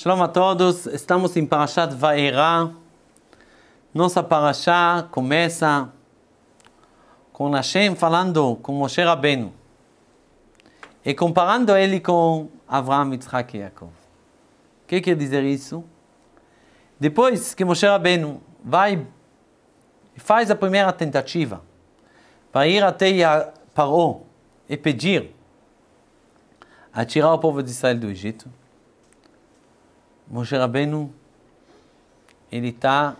Shalom a todos, estamos em Parashat Vaera. Nossa Parashá começa com Hashem falando com Moshe Rabbeinu e comparando ele com Avraham, Yitzhak e Yaakov. O que quer dizer isso? Depois que Moshe Rabbeinu vai e faz a primeira tentativa para ir até Paró e pedir a tirar o povo de Israel do Egito, Moshe Rabbeinu, ele está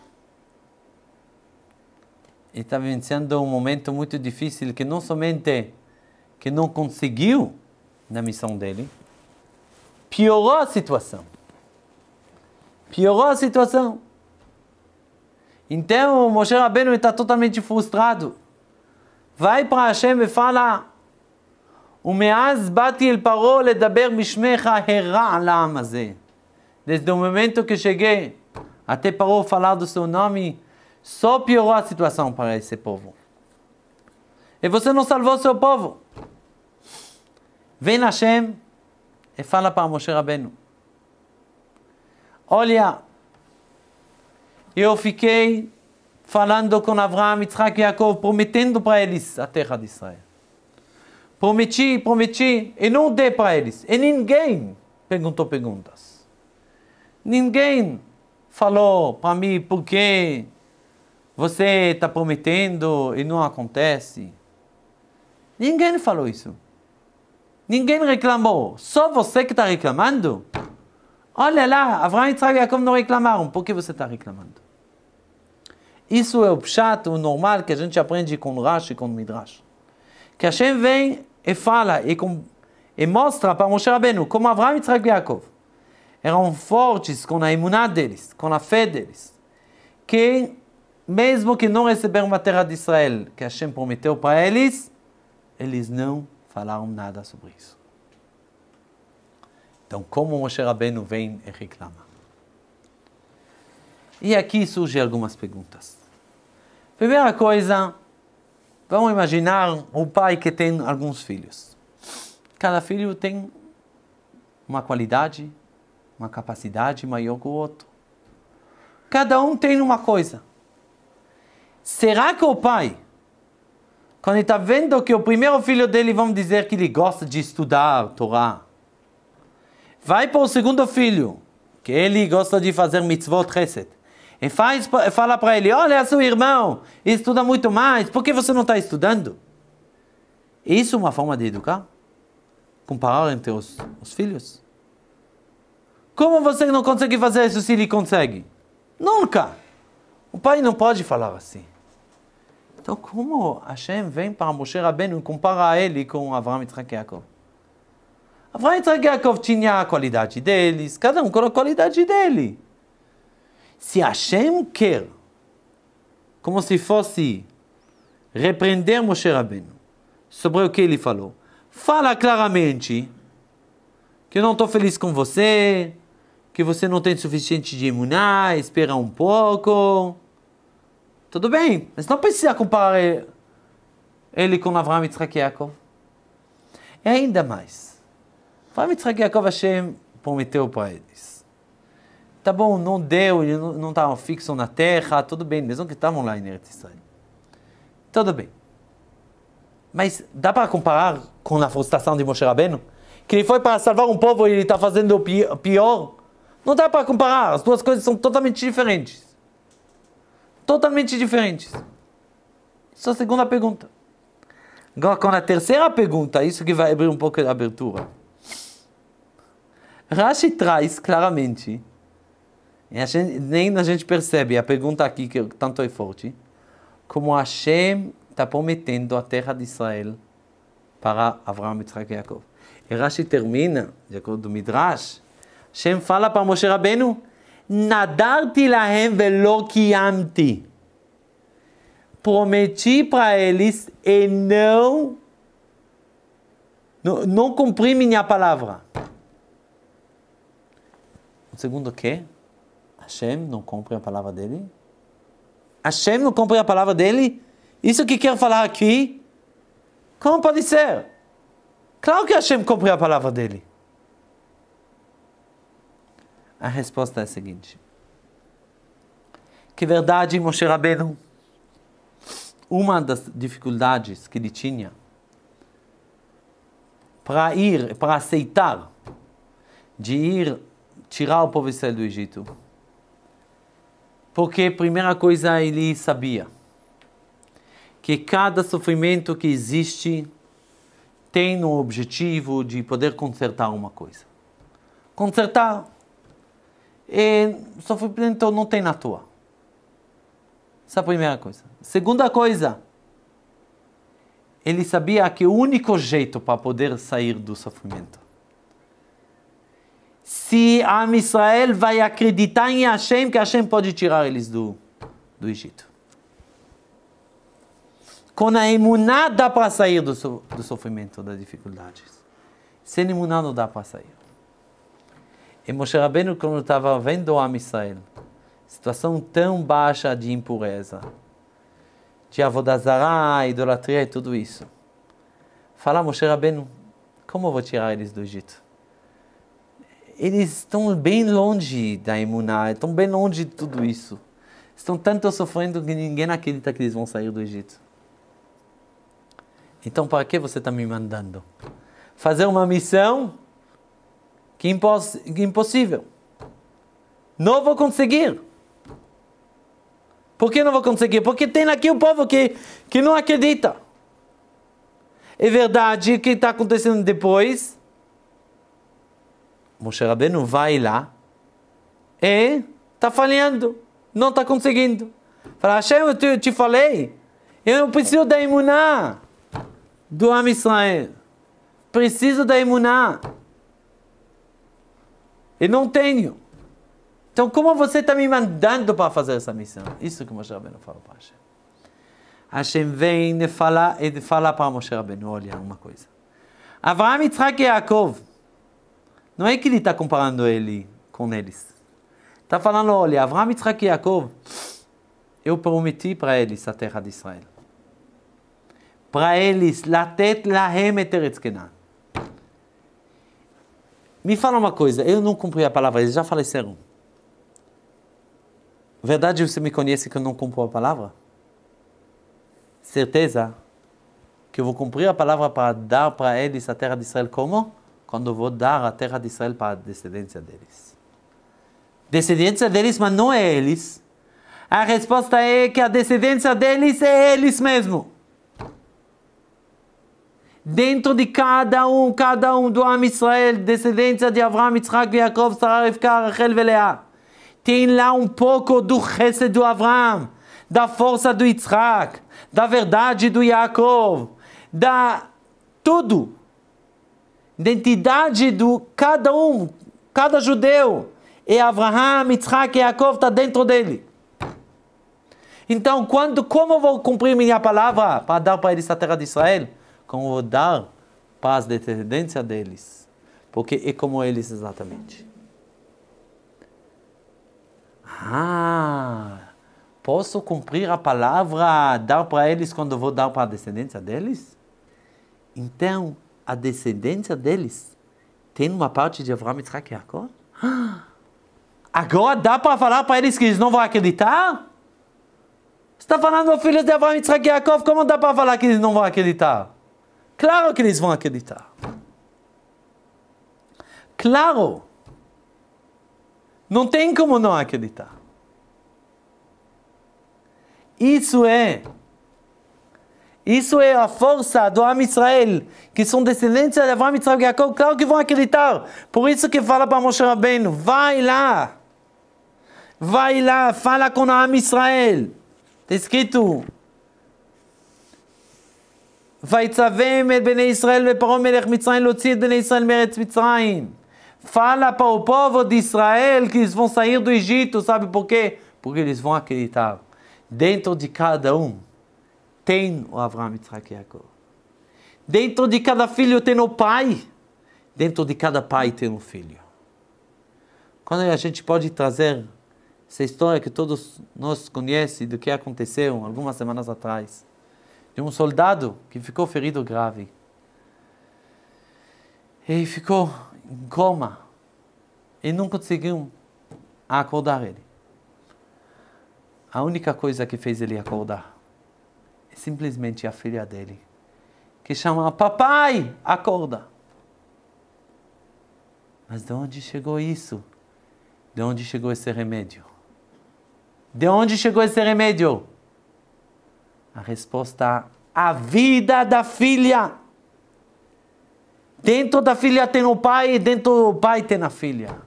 ele está vivenciando um momento muito difícil que não somente que não conseguiu na missão dele, piorou a situação. Piorou a situação. Então Moshe Rabbeinu está totalmente frustrado. Vai para Hashem e fala: ומאז באתי אל פרעה לדבר בשמך הרע על העם הזה. Desde o momento que cheguei até parou falar do seu nome, só piorou a situação para esse povo. E você não salvou seu povo. Vem Hashem e fala para Moshe Rabbeinu. Olha, eu fiquei falando com Abraão, Isaac e Yaakov, prometendo para eles a terra de Israel. Prometi, prometi, e não dei para eles. E ninguém perguntou perguntas. Ninguém falou para mim por que você está prometendo e não acontece. Ninguém falou isso. Ninguém reclamou. Só você que está reclamando? Olha lá, Avraham e Jacob não reclamaram. Por que você está reclamando? Isso é o pshat, o normal que a gente aprende com Rashi e com Midrash. Que Hashem vem e fala e, com, e mostra para Moshe Rabbeinu como Avraham e Jacob eram fortes com a imuná deles, com a fé deles, que mesmo que não receberam a terra de Israel, que Hashem prometeu para eles, eles não falaram nada sobre isso. Então, como Moshe Rabbeinu vem e reclama? E aqui surgem algumas perguntas. Primeira coisa, vamos imaginar um pai que tem alguns filhos. Cada filho tem uma qualidade, uma capacidade maior que o outro. Cada um tem uma coisa. Será que o pai, quando está vendo que o primeiro filho dele, vamos dizer que ele gosta de estudar a Torá, vai para o segundo filho, que ele gosta de fazer mitzvot chesed, e faz, fala para ele: Olha, é seu irmão, estuda muito mais, por que você não está estudando? Isso é uma forma de educar? Comparar entre os, os filhos? Como você não consegue fazer isso se ele consegue? Nunca! O pai não pode falar assim. Então, como Hashem vem para Moshe Rabbeinu e compara ele com Avram Yitzhak Yaakov? Avram Yitzhak Yaakov tinha a qualidade deles, cada um com a qualidade dele. Se Hashem quer, como se fosse repreender Moshe Rabbeinu sobre o que ele falou, fala claramente que eu não estou feliz com você, que você não tem suficiente de imuná, espera um pouco. Tudo bem, mas não precisa comparar ele com Avram Yitzhak Yaakov. E ainda mais, Avram Yitzhak Yaakov Hashem prometeu para eles. Tá bom, não deu, eles não estavam fixos na terra, tudo bem, mesmo que estavam lá em Eretz Tudo bem. Mas dá para comparar com a frustração de Moshe Rabbeinu? Que ele foi para salvar um povo e ele está fazendo o pior? Não dá para comparar, as duas coisas são totalmente diferentes. Totalmente diferentes. Essa é a segunda pergunta. Agora, com a terceira pergunta, isso que vai abrir um pouco a abertura. Rashi traz claramente, a gente, nem a gente percebe, a pergunta aqui que tanto é forte, como Hashem está prometendo a terra de Israel para Abraão, Mitzraq e Yaakov. E Rashi termina, de acordo com o Midrash, Shem fala para Moshe Rabbeinu, Nadarti lahem velo kiamti. Prometi para eles e não, não, não cumpri minha palavra. Segundo o quê? Hashem não cumpre a palavra dele? Hashem não cumpre a palavra dele? Isso que quer falar aqui? Como pode ser? Claro que Hashem cumpre a palavra dele. A resposta é a seguinte. Que verdade, Moshe Rabbeinu, uma das dificuldades que ele tinha para ir, para aceitar de ir tirar o povo Israel do Egito. Porque, primeira coisa, ele sabia que cada sofrimento que existe tem o objetivo de poder consertar uma coisa. Consertar e sofrimento não tem na tua. Essa é a primeira coisa. Segunda coisa, ele sabia que o único jeito para poder sair do sofrimento. Se a Israel vai acreditar em Hashem, que Hashem pode tirar eles do, do Egito. Com a imunidade dá para sair do, so, do sofrimento, das dificuldades. Sem imunidade não dá para sair. E Moshe Rabbeinu, quando estava vendo o Amisael, situação tão baixa de impureza, de Avodazara, idolatria e tudo isso, fala Moshe Rabbeinu, como eu vou tirar eles do Egito? Eles estão bem longe da imuná, estão bem longe de tudo isso. Estão tanto sofrendo que ninguém acredita que eles vão sair do Egito. Então, para que você está me mandando? Fazer uma missão que impos impossível. Não vou conseguir. Por que não vou conseguir? Porque tem aqui o um povo que, que não acredita. É verdade o que está acontecendo depois. Moshe Rabbeinu vai lá e está falhando, não está conseguindo. Fala, Hashem, eu te, eu te falei, eu não preciso da imuná do Am Israel. Preciso da imuná. E não tenho. Então, como você está me mandando para fazer essa missão? Isso que Moshe Rabbeinu falou para Hashem. Hashem vem e fala, e fala para Moshe Rabbeinu, olha, uma coisa. Avraham, Yitzhak e Yaakov. Não é que ele está comparando ele com eles. Está falando, olha, Avraham, Yitzhak e Yaakov, eu prometi para eles a terra de Israel. Para eles, la lahem et eretz me fala uma coisa, eu não cumpri a palavra, eles já faleceram. Verdade você me conhece que eu não cumpro a palavra? Certeza que eu vou cumprir a palavra para dar para eles a terra de Israel como? Quando eu vou dar a terra de Israel para a descendência deles. Descendência deles, mas não é eles. A resposta é que a descendência deles é eles mesmos dentro de cada um, cada um do Am Israel, descendência de Abraão, Yitzhak, Yaakov, Sarah, Rivka, Rachel e Leá. Tem lá um pouco do chesed do Abraão, da força do Yitzhak, da verdade do Yaakov, da tudo. Identidade do cada um, cada judeu. E Abraão, Yitzhak e Yaakov está dentro dele. Então, quando, como eu vou cumprir minha palavra para dar para eles a terra de Israel? como vou dar paz de descendência deles, porque é como eles exatamente. Ah, posso cumprir a palavra, dar para eles quando vou dar para a descendência deles? Então, a descendência deles tem uma parte de e Isaac e Jacó? Agora dá para falar para eles que eles não vão acreditar? Você está falando, filhos de e Isaac e Jacó, como dá para falar que eles não vão acreditar? Claro que eles vão acreditar. Claro. Não tem como não acreditar. Isso é. Isso é a força do Am Israel, que são descendentes de Avraham, Israel e Jacob. Claro que vão acreditar. Por isso que fala para Moshe Rabbeinu, vai lá. Vai lá, fala com o Am Israel. Está escrito Vai Vaitzavem et Bnei Israel veparó melech Mitzrayim lotzi et Bnei Israel meretz Mitzrayim. Fala para o povo de Israel que eles vão sair do Egito, sabe por quê? Porque eles vão acreditar. Dentro de cada um tem o Abraão, Mitzrayim e Jacob. Dentro de cada filho tem o pai. Dentro de cada pai tem um filho. Quando a gente pode trazer essa história que todos nós conhecem do que aconteceu algumas semanas atrás, de um soldado que ficou ferido grave. E ficou em coma e não conseguiu acordar ele. A única coisa que fez ele acordar é simplesmente a filha dele, que chamava: Papai, acorda! Mas de onde chegou isso? De onde chegou esse remédio? De onde chegou esse remédio? A resposta a vida da filha. Dentro da filha tem o pai dentro do pai tem a filha.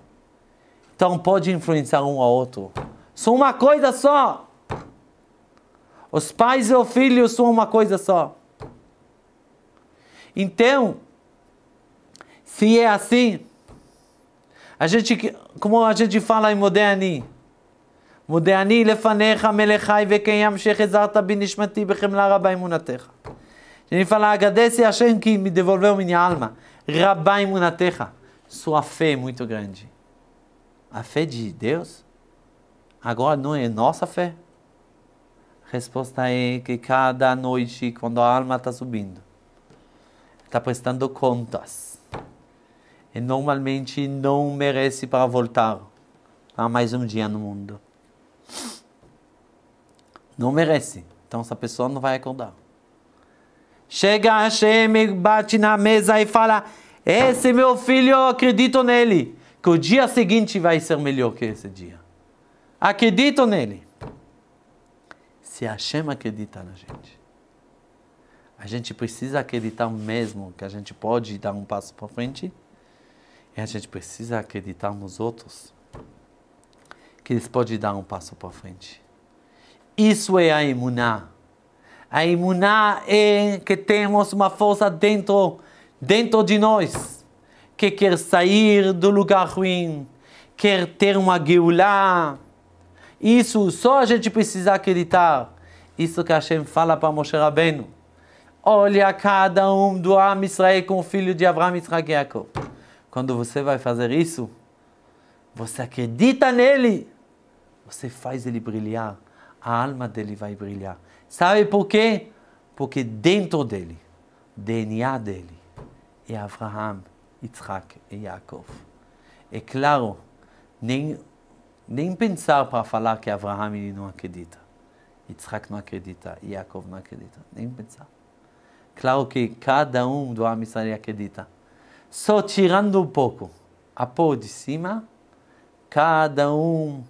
Então pode influenciar um ao outro. São uma coisa só. Os pais e o filho são uma coisa só. Então, se é assim, a gente, como a gente fala em moderni, מודה אני לפניך מלך חי וקיים שחזרת בי נשמתי בחמלה רבה אמונתך. שנפעלה agradece a Hashem que me devolveu minha alma, rabá imunatech. Sua fé é muito grande. A fé de Deus agora não é nossa fé? Resposta é que cada noite, quando a alma está subindo, está prestando contas. E normalmente não merece para voltar para mais um dia no mundo. Não merece. Então essa pessoa não vai acordar. Chega Hashem e bate na mesa e fala: Esse meu filho, eu acredito nele. Que o dia seguinte vai ser melhor que esse dia. Acredito nele. Se Hashem acredita na gente, a gente precisa acreditar mesmo que a gente pode dar um passo para frente. E a gente precisa acreditar nos outros que eles podem dar um passo para frente. Isso é a imuná. A imuná é que temos uma força dentro, dentro de nós, que quer sair do lugar ruim, quer ter uma geulá. Isso só a gente precisa acreditar. Isso que Hashem fala para Moshe Rabbeinu. Olha cada um do Am Israel com o filho de Avram Israel Jacob. Quando você vai fazer isso, você acredita nele, você faz ele brilhar, a alma dele vai brilhar. Sabe por quê? Porque dentro dele, DNA dele, é Abraham, Isaac e Yaakov. É claro, nem, nem pensar para falar que Abraham ele não acredita. Isaac não acredita, Yaakov não acredita, nem pensar. Claro que cada um do Amisrael acredita. Só tirando um pouco a pó de cima, Cada um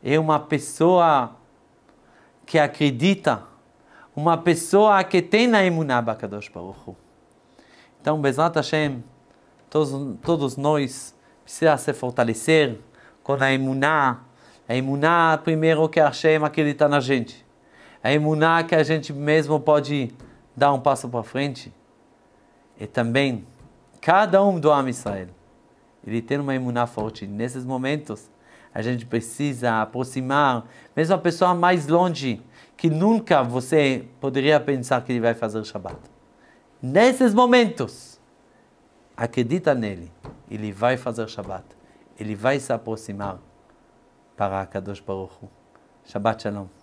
é uma pessoa que acredita, uma pessoa que tem na emuná Bakadosh Baruch Então, Bezrat Hashem, todos, todos nós precisamos se fortalecer com a emuná. A emuná, primeiro, que Hashem acredita na gente. A emuná que a gente mesmo pode dar um passo para frente. E também, cada um do Am Israel ele tem uma imunidade forte. Nesses momentos, a gente precisa aproximar, mesmo a pessoa mais longe, que nunca você poderia pensar que ele vai fazer Shabbat. Nesses momentos, acredita nele, ele vai fazer Shabbat, ele vai se aproximar para Kadosh Baruch Shabbat Shalom.